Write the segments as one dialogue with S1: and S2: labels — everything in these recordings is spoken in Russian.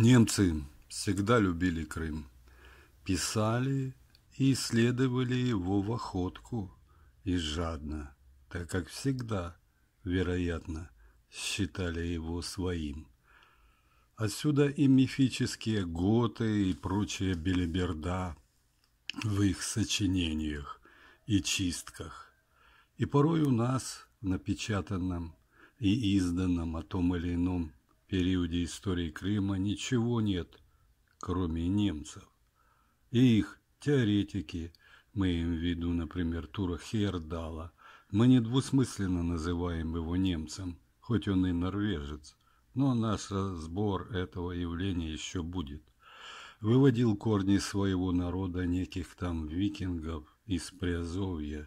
S1: Немцы всегда любили Крым. Писали и исследовали его в охотку и жадно, так как всегда, вероятно, считали его своим. Отсюда и мифические готы и прочая белиберда в их сочинениях и чистках. И порой у нас, напечатанном и изданном о том или ином периоде истории Крыма ничего нет, кроме немцев. И их теоретики, мы им в виду, например, Тура Хейердала, мы недвусмысленно называем его немцем, хоть он и норвежец, но наш разбор этого явления еще будет. Выводил корни своего народа неких там викингов из Приазовья.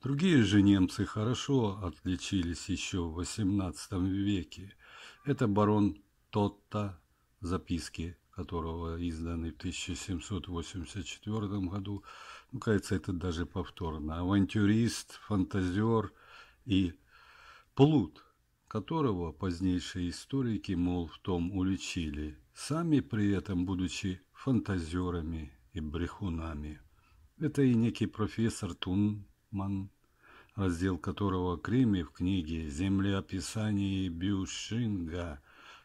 S1: Другие же немцы хорошо отличились еще в XVIII веке – это барон Тотта, записки которого изданы в 1784 году. Ну, кажется, это даже повторно. Авантюрист, фантазер и плут, которого позднейшие историки, мол, в том уличили, сами при этом будучи фантазерами и брехунами. Это и некий профессор Тунман раздел которого Крими в книге «Землеописание Бюшинга»,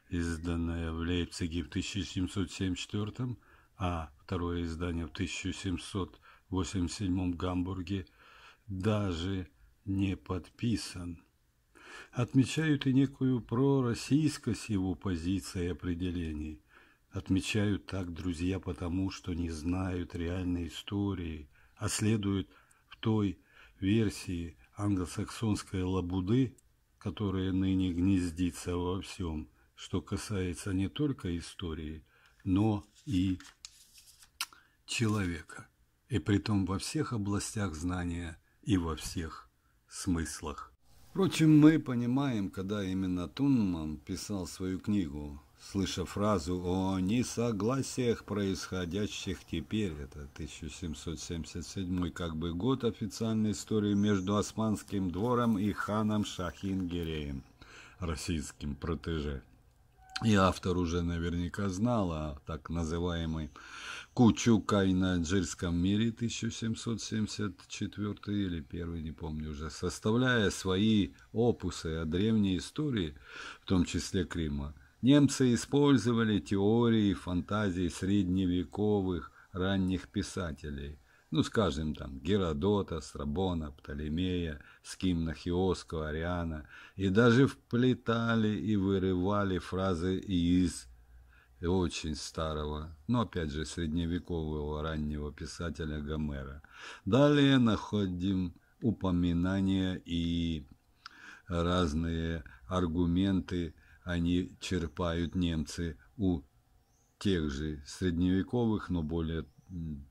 S1: изданное в Лейпциге в 1774, а второе издание в 1787 в Гамбурге, даже не подписан. Отмечают и некую пророссийскость его позиции и определений. Отмечают так друзья потому, что не знают реальной истории, а следуют в той версии, англосаксонской лабуды, которая ныне гнездится во всем, что касается не только истории, но и человека, и при том во всех областях знания и во всех смыслах. Впрочем, мы понимаем, когда именно Тунман писал свою книгу слыша фразу о несогласиях, происходящих теперь, это 1777 как бы год официальной истории между Османским двором и ханом Шахингереем, российским протеже. И автор уже наверняка знал о так называемой Кучукай на Джирском мире 1774 или первый, не помню уже, составляя свои опусы о древней истории, в том числе Крыма. Немцы использовали теории и фантазии средневековых ранних писателей, ну, скажем, там, Геродота, Страбона, Птолемея, Скимна Хиосского, Ариана, и даже вплетали и вырывали фразы из очень старого, но ну, опять же средневекового раннего писателя Гомера. Далее находим упоминания и разные аргументы они черпают немцы у тех же средневековых, но более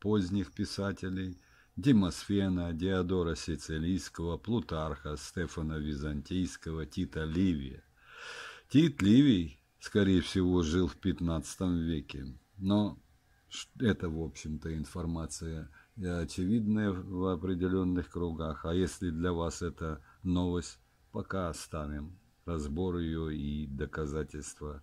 S1: поздних писателей Демосфена, Диодора Сицилийского, Плутарха, Стефана Византийского, Тита Ливия. Тит Ливий, скорее всего, жил в 15 веке, но это, в общем-то, информация э, очевидная в определенных кругах, а если для вас это новость, пока оставим разбор ее и доказательства.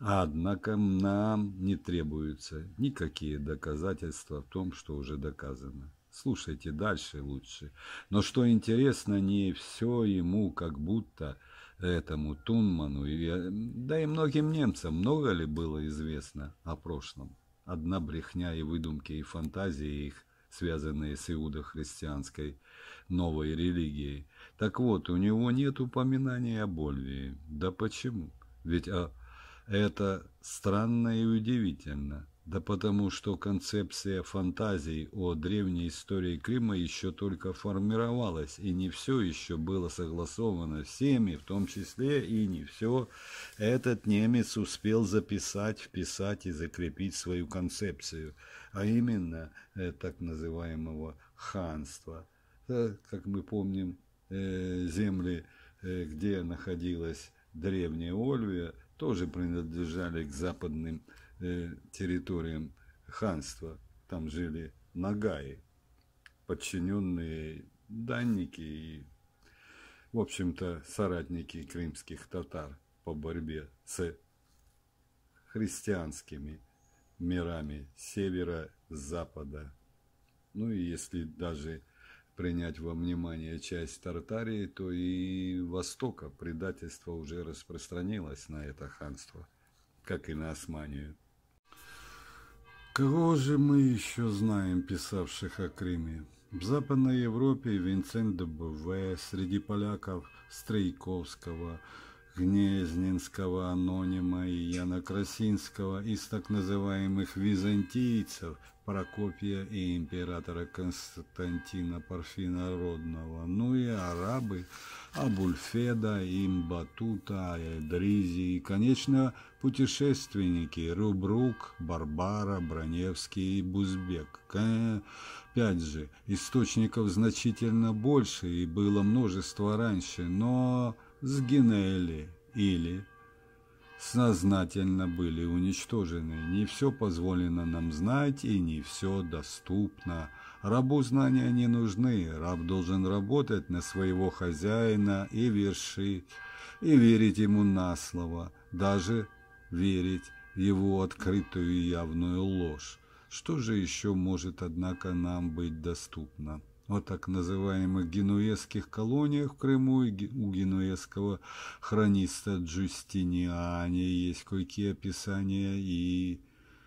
S1: однако нам не требуются никакие доказательства в том, что уже доказано. Слушайте дальше лучше. Но что интересно, не все ему как будто этому Тунману, э, да и многим немцам, много ли было известно о прошлом. Одна брехня и выдумки, и фантазии их – связанные с иудохристианской новой религией. Так вот, у него нет упоминания о Ольвии. Да почему? Ведь а, это странно и удивительно. Да потому что концепция фантазий о древней истории Крыма еще только формировалась, и не все еще было согласовано всеми, в том числе и не все этот немец успел записать, вписать и закрепить свою концепцию, а именно э, так называемого ханства. Э, как мы помним, э, земли, э, где находилась древняя Ольвия, тоже принадлежали к западным Э, территориям ханства. Там жили нагаи, подчиненные данники и, в общем-то, соратники крымских татар по борьбе с христианскими мирами севера, запада. Ну и если даже принять во внимание часть Тартарии, то и Востока предательство уже распространилось на это ханство, как и на Османию. Кого же мы еще знаем, писавших о Крыме? В Западной Европе Винсент Б.В. среди поляков Стрейковского – Гнезненского анонима и Яна Красинского из так называемых византийцев Прокопия и императора Константина Парфинородного, ну и арабы Абульфеда, Имбатута, Эдризи и, конечно, путешественники Рубрук, Барбара, Броневский и Бузбек. Опять же, источников значительно больше и было множество раньше, но с сгинели или сознательно были уничтожены. Не все позволено нам знать и не все доступно. Рабу знания не нужны, раб должен работать на своего хозяина и вершить, и верить ему на слово, даже верить его открытую явную ложь. Что же еще может, однако, нам быть доступно? о так называемых генуэзских колониях в Крыму и у генуэзского хрониста Джустиниани есть кое-какие описания и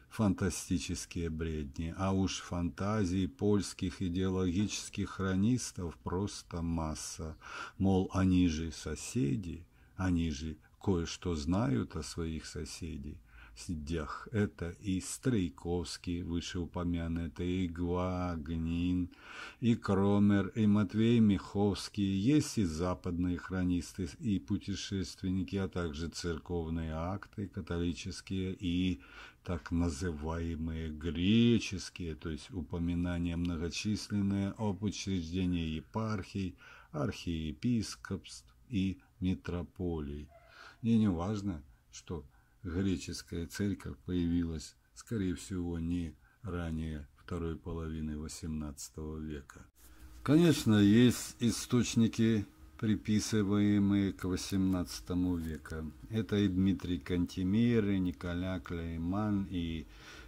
S1: фантастические бредни, а уж фантазии польских идеологических хронистов просто масса. Мол, они же соседи, они же кое-что знают о своих соседей сидях. Это и Стрейковский, вышеупомянутый, и Гвагнин, и Кромер, и Матвей Миховский. Есть и западные хронисты, и путешественники, а также церковные акты католические и так называемые греческие, то есть упоминания многочисленные об учреждении епархий, архиепископств и митрополий. И не важно, что греческая церковь появилась, скорее всего, не ранее второй половины XVIII века. Конечно, есть источники, приписываемые к XVIII веку. Это и Дмитрий Кантемир, и Николя Клейман, и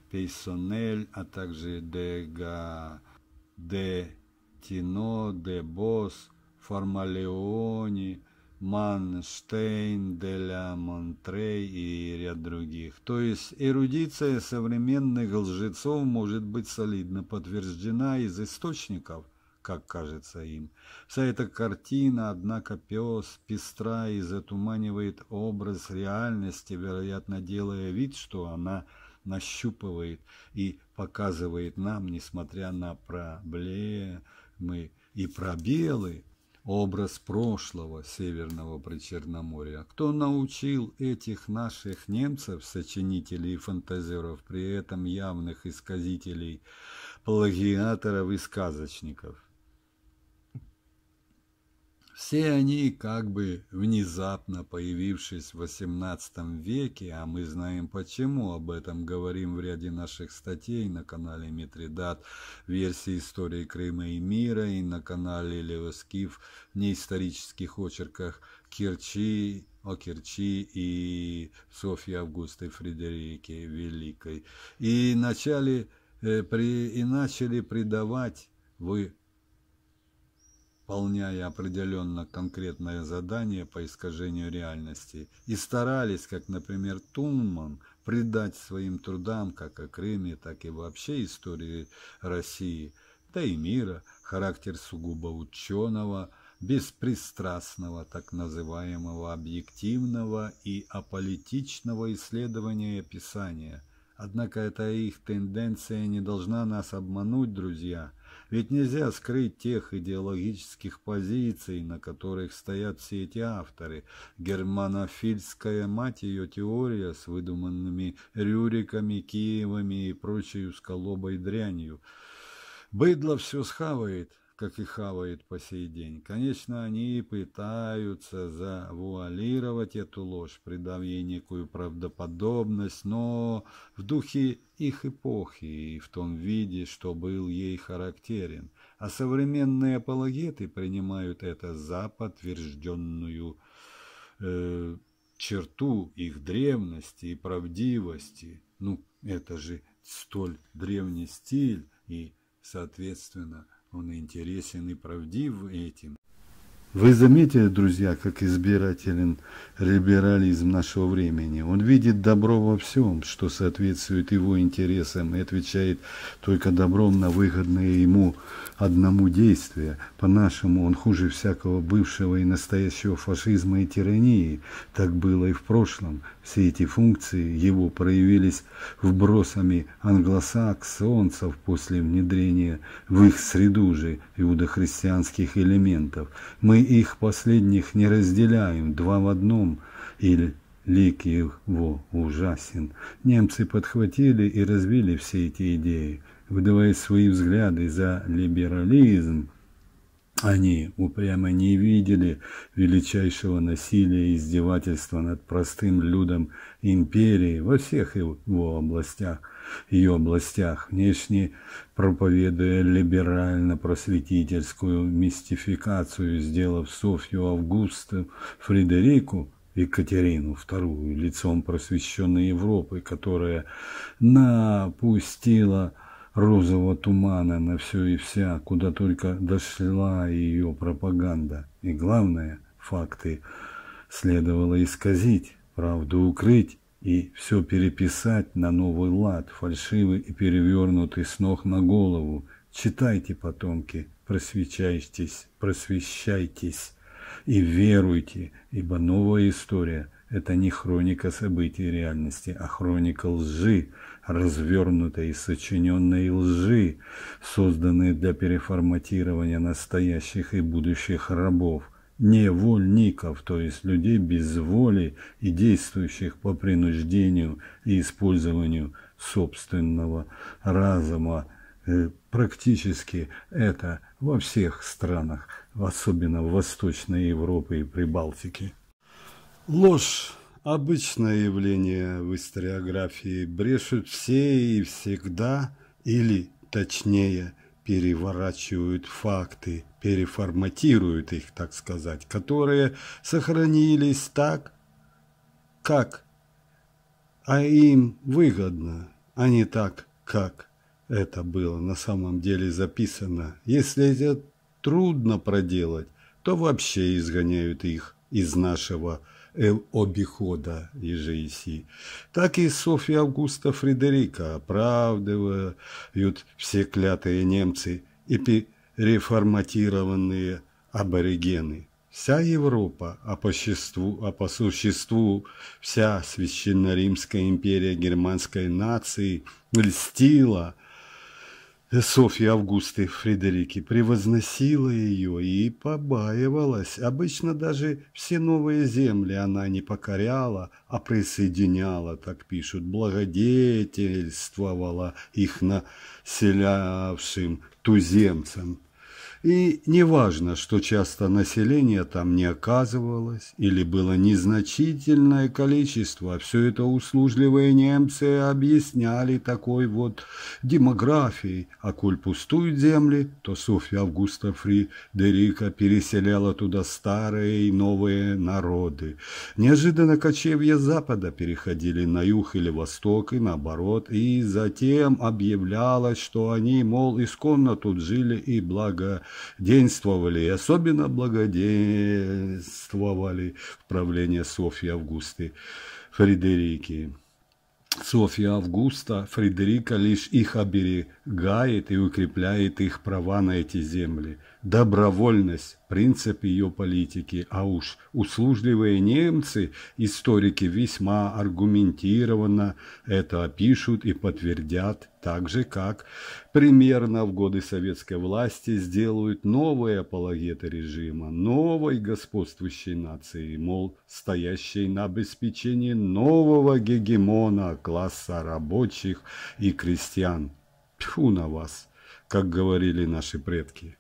S1: Пейсонель, а также Дега, Де Тино, Де Босс, Формалеони, Манштейн, Деля Монтрей и ряд других. То есть эрудиция современных лжецов может быть солидно подтверждена из источников, как кажется им. Вся эта картина, однако, пес, пестра и затуманивает образ реальности, вероятно, делая вид, что она нащупывает и показывает нам, несмотря на проблемы и пробелы, образ прошлого Северного Причерноморья. Кто научил этих наших немцев, сочинителей и фантазеров, при этом явных исказителей, плагиаторов и сказочников? Все они, как бы внезапно появившись в XVIII веке, а мы знаем почему, об этом говорим в ряде наших статей на канале Митридат, версии истории Крыма и мира, и на канале Левоскиф в неисторических очерках Кирчи о Кирчи и Софье Августой Фредерике Великой. И, начали, э, при, и начали придавать вы выполняя определенно конкретное задание по искажению реальности, и старались, как, например, Тунман, придать своим трудам, как о Крыме, так и вообще истории России, да и мира, характер сугубо ученого, беспристрастного, так называемого объективного и аполитичного исследования и описания. Однако эта их тенденция не должна нас обмануть, друзья – ведь нельзя скрыть тех идеологических позиций, на которых стоят все эти авторы. Германофильская мать ее теория с выдуманными Рюриками, Киевами и прочей усколобой дрянью. Быдло все схавает, как и хавает по сей день. Конечно, они пытаются завуалировать эту ложь, придав ей некую правдоподобность, но в духе их эпохи и в том виде, что был ей характерен. А современные апологеты принимают это за подтвержденную э, черту их древности и правдивости. Ну, это же столь древний стиль и, соответственно, он интересен и правдив этим. Вы заметили, друзья, как избирателен либерализм нашего времени? Он видит добро во всем, что соответствует его интересам, и отвечает только добром на выгодное ему одному действие. По-нашему, он хуже всякого бывшего и настоящего фашизма и тирании. Так было и в прошлом. Все эти функции его проявились вбросами англосаксонцев после внедрения в их среду же иудохристианских элементов. Мы их последних не разделяем, два в одном, или лик его ужасен. Немцы подхватили и развили все эти идеи, выдавая свои взгляды за либерализм. Они упрямо не видели величайшего насилия и издевательства над простым людом империи во всех его областях – ее областях, внешне проповедуя либерально-просветительскую мистификацию, сделав Софью Августу Фредерику Екатерину II лицом просвещенной Европы, которая напустила розового тумана на все и вся, куда только дошла ее пропаганда. И главное, факты следовало исказить, правду укрыть, и все переписать на новый лад, фальшивый и перевернутый с ног на голову. Читайте, потомки, просвещайтесь, просвещайтесь и веруйте, ибо новая история – это не хроника событий реальности, а хроника лжи, развернутой и сочиненной лжи, созданной для переформатирования настоящих и будущих рабов – невольников, то есть людей без воли и действующих по принуждению и использованию собственного разума. Э, практически это во всех странах, особенно в Восточной Европе и Прибалтике. Ложь – обычное явление в историографии. Брешут все и всегда, или, точнее – переворачивают факты, переформатируют их, так сказать, которые сохранились так, как, а им выгодно, а не так, как это было на самом деле записано. Если это трудно проделать, то вообще изгоняют их из нашего обихода ежеиси, так и Софья Августа Фредерика оправдывают все клятые немцы и реформатированные аборигены. Вся Европа, а по, существу, а по существу вся Священно-Римская империя германской нации льстила – Софья Августы Фредерики превозносила ее и побаивалась. Обычно даже все новые земли она не покоряла, а присоединяла, так пишут, благодетельствовала их населявшим туземцам. И неважно, что часто население там не оказывалось, или было незначительное количество, все это услужливые немцы объясняли такой вот демографией. А коль пустуют земли, то Софья Августа Фридерика переселяла туда старые и новые народы. Неожиданно кочевья Запада переходили на юг или восток и наоборот, и затем объявлялось, что они, мол, исконно тут жили и благо денствовали, и особенно благоденствовали в правлении Софьи Августы Фредерики. Софья Августа, Фредерика лишь их оберегала гаит и укрепляет их права на эти земли. Добровольность – принцип ее политики, а уж услужливые немцы, историки весьма аргументированно это опишут и подтвердят, так же, как примерно в годы советской власти сделают новые апологеты режима, новой господствующей нации, мол, стоящей на обеспечении нового гегемона класса рабочих и крестьян. Тьфу на вас, как говорили наши предки.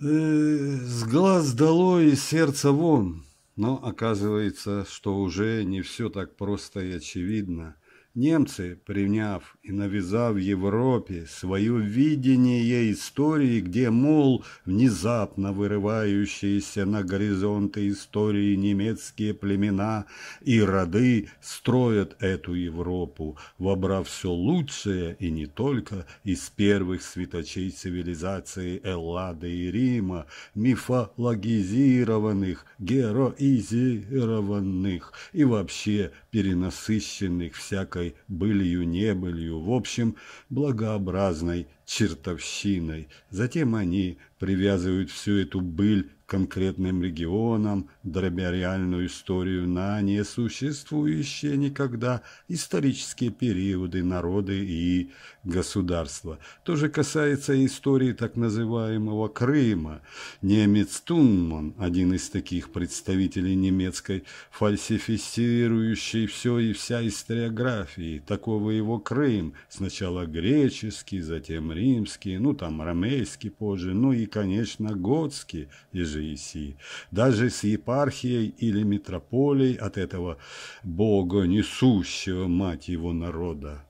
S1: Э с глаз долой и сердца вон. Но оказывается, что уже не все так просто и очевидно, Немцы, приняв и навязав Европе свое видение истории, где, мол, внезапно вырывающиеся на горизонты истории немецкие племена и роды строят эту Европу, вобрав все лучшее и не только из первых светочей цивилизации Эллады и Рима, мифологизированных, героизированных и вообще перенасыщенных всякой всякой былью-небылью, в общем, благообразной чертовщиной. Затем они привязывают всю эту быль конкретным регионам, дробя реальную историю на несуществующие никогда исторические периоды, народы и государства. То же касается и истории так называемого Крыма. Немец Тунман, один из таких представителей немецкой, фальсифицирующей все и вся историографии, такого его Крым, сначала греческий, затем римский, ну там ромейский позже, ну и, конечно, готский, из же еси, даже с епархией или митрополией от этого Бога, несущего мать его народа.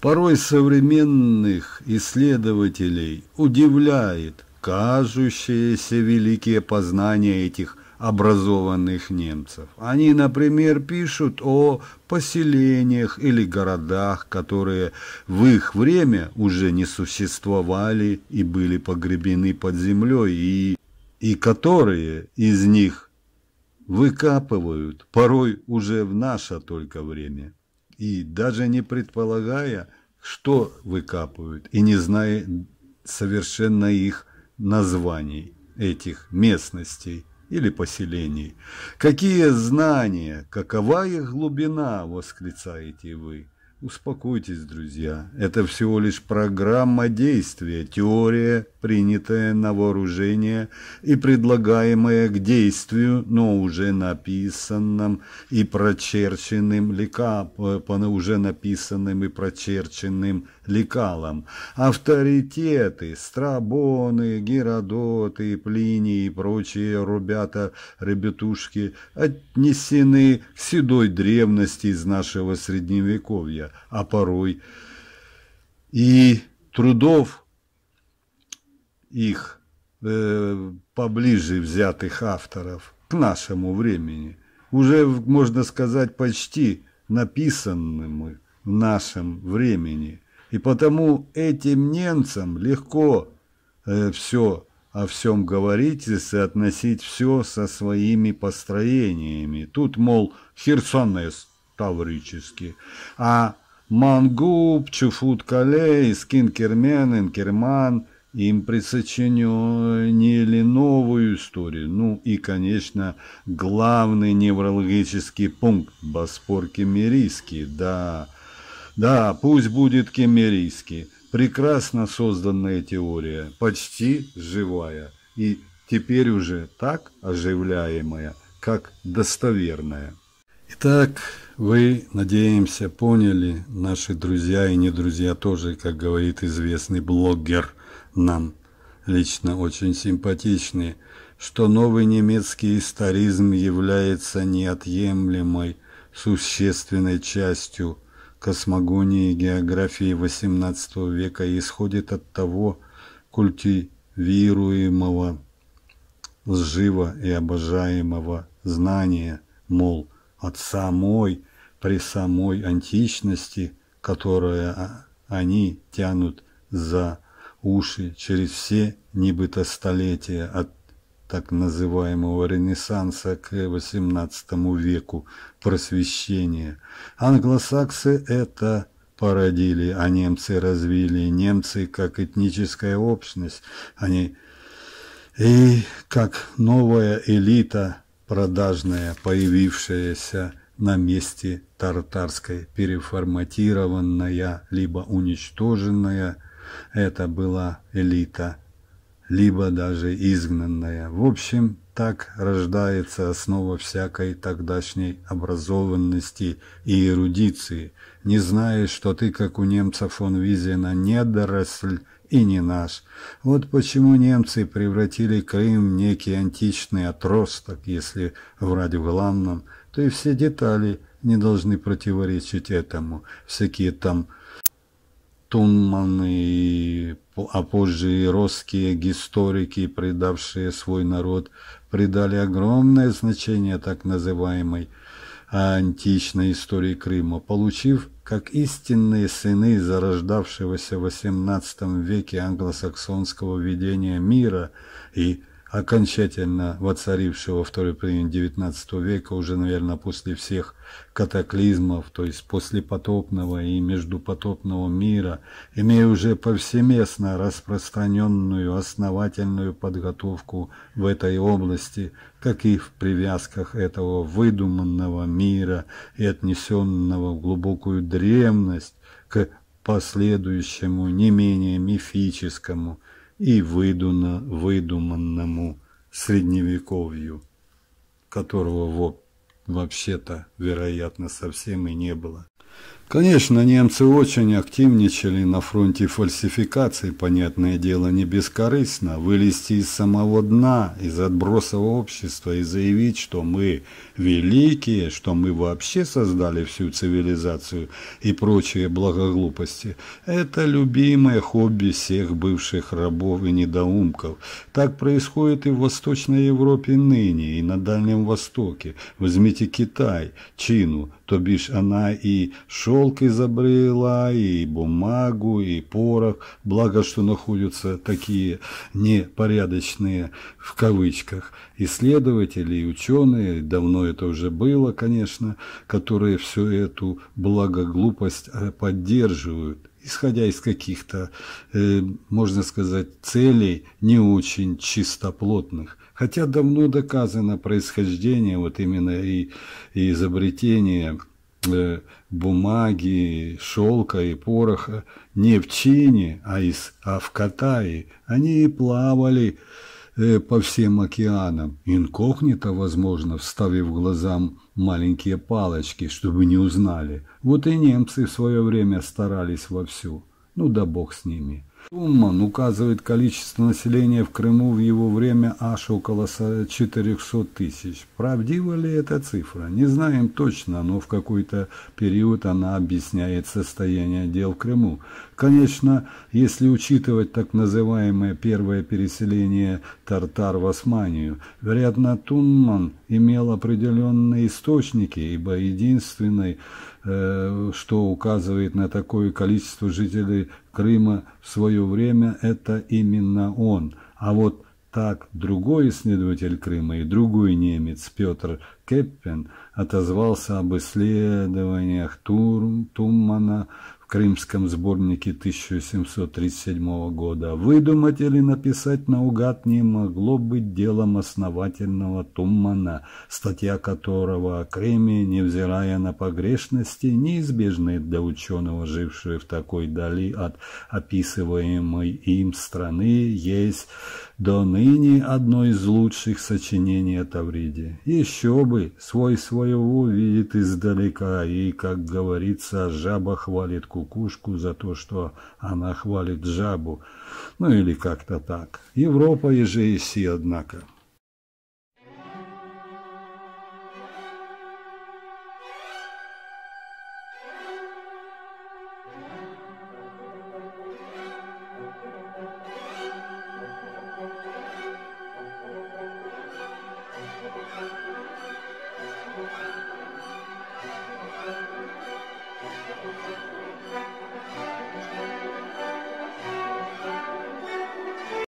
S1: Порой современных исследователей удивляет кажущееся великие познания этих образованных немцев. Они, например, пишут о поселениях или городах, которые в их время уже не существовали и были погребены под землей, и и которые из них выкапывают порой уже в наше только время, и даже не предполагая, что выкапывают, и не зная совершенно их названий, этих местностей или поселений. Какие знания, какова их глубина, восклицаете вы? Успокойтесь, друзья. Это всего лишь программа действия, теория, принятая на вооружение и предлагаемая к действию, но уже написанным и прочерченным лека, уже написанным и прочерченным лекалом. Авторитеты, Страбоны, Геродоты, Плини и прочие ребята, ребятушки отнесены к седой древности из нашего средневековья а порой и трудов их э, поближе взятых авторов к нашему времени, уже, можно сказать, почти написанным в нашем времени. И потому этим немцам легко э, все о всем говорить и соотносить все со своими построениями. Тут, мол, Херсонес таврически, а Мангуб, Чуфут-Кале, Искин-Кермен, Инкерман им присочинили новую историю. Ну и, конечно, главный неврологический пункт – Боспор-Кемерийский. Да, да, пусть будет Кемерийский. Прекрасно созданная теория, почти живая. И теперь уже так оживляемая, как достоверная. Итак, вы, надеемся, поняли, наши друзья и не друзья тоже, как говорит известный блогер нам, лично очень симпатичные, что новый немецкий историзм является неотъемлемой, существенной частью космогонии и географии XVIII века и исходит от того культивируемого, сжива и обожаемого знания, мол, от самой, при самой античности, которую а, они тянут за уши через все небыто столетия от так называемого Ренессанса к XVIII веку просвещения. Англосаксы это породили, а немцы развили. Немцы как этническая общность, они и как новая элита продажная, появившаяся на месте тартарской, переформатированная, либо уничтоженная, это была элита, либо даже изгнанная. В общем, так рождается основа всякой тогдашней образованности и эрудиции. Не знаешь, что ты, как у немцев фон Визина, недоросль и не наш. Вот почему немцы превратили Крым в некий античный отросток, если врать в главном, то и все детали не должны противоречить этому. Всякие там тунманы, а позже и русские историки, предавшие свой народ, придали огромное значение так называемой античной истории Крыма, получив как истинные сыны зарождавшегося в XVIII веке англосаксонского видения мира и окончательно воцарившего второй половине XIX века, уже, наверное, после всех катаклизмов, то есть после потопного и междупотопного мира, имея уже повсеместно распространенную основательную подготовку в этой области, как и в привязках этого выдуманного мира и отнесенного в глубокую древность к последующему, не менее мифическому, и выдуна, выдуманному средневековью, которого вообще-то, вероятно, совсем и не было. Конечно, немцы очень активничали на фронте фальсификации, понятное дело, не бескорыстно. Вылезти из самого дна, из отброса общества и заявить, что мы великие, что мы вообще создали всю цивилизацию и прочие благоглупости. Это любимое хобби всех бывших рабов и недоумков. Так происходит и в Восточной Европе ныне, и на Дальнем Востоке. Возьмите Китай, Чину, то бишь она и шелк изобрела, и бумагу, и порох, благо, что находятся такие непорядочные, в кавычках, исследователи и ученые, давно это уже было, конечно, которые всю эту благоглупость э, поддерживают исходя из каких-то, э, можно сказать, целей не очень чистоплотных. Хотя давно доказано происхождение вот именно и, и изобретение э, бумаги, шелка и пороха не в Чине, а, из, а в Катае. Они и плавали э, по всем океанам, инкогнито, возможно, вставив глазам маленькие палочки, чтобы не узнали. Вот и немцы в свое время старались вовсю. Ну да бог с ними. Туман указывает количество населения в Крыму в его время аж около 400 тысяч. Правдива ли эта цифра? Не знаем точно, но в какой-то период она объясняет состояние дел в Крыму. Конечно, если учитывать так называемое первое переселение тартар в Османию, вероятно, Тунман имел определенные источники, ибо единственное, э, что указывает на такое количество жителей Крыма в свое время, это именно он. А вот так другой исследователь Крыма и другой немец Петр Кеппен отозвался об исследованиях Тур, Туммана крымском сборнике 1737 года, выдумать или написать наугад не могло быть делом основательного Туммана, статья которого о Кремия, невзирая на погрешности, неизбежны для ученого, жившего в такой дали от описываемой им страны, есть до ныне одно из лучших сочинений о Тавриде. Еще бы, свой своего видит издалека и, как говорится, жаба хвалит кур кукушку за то, что она хвалит жабу, ну или как-то так. Европа еже и си, однако.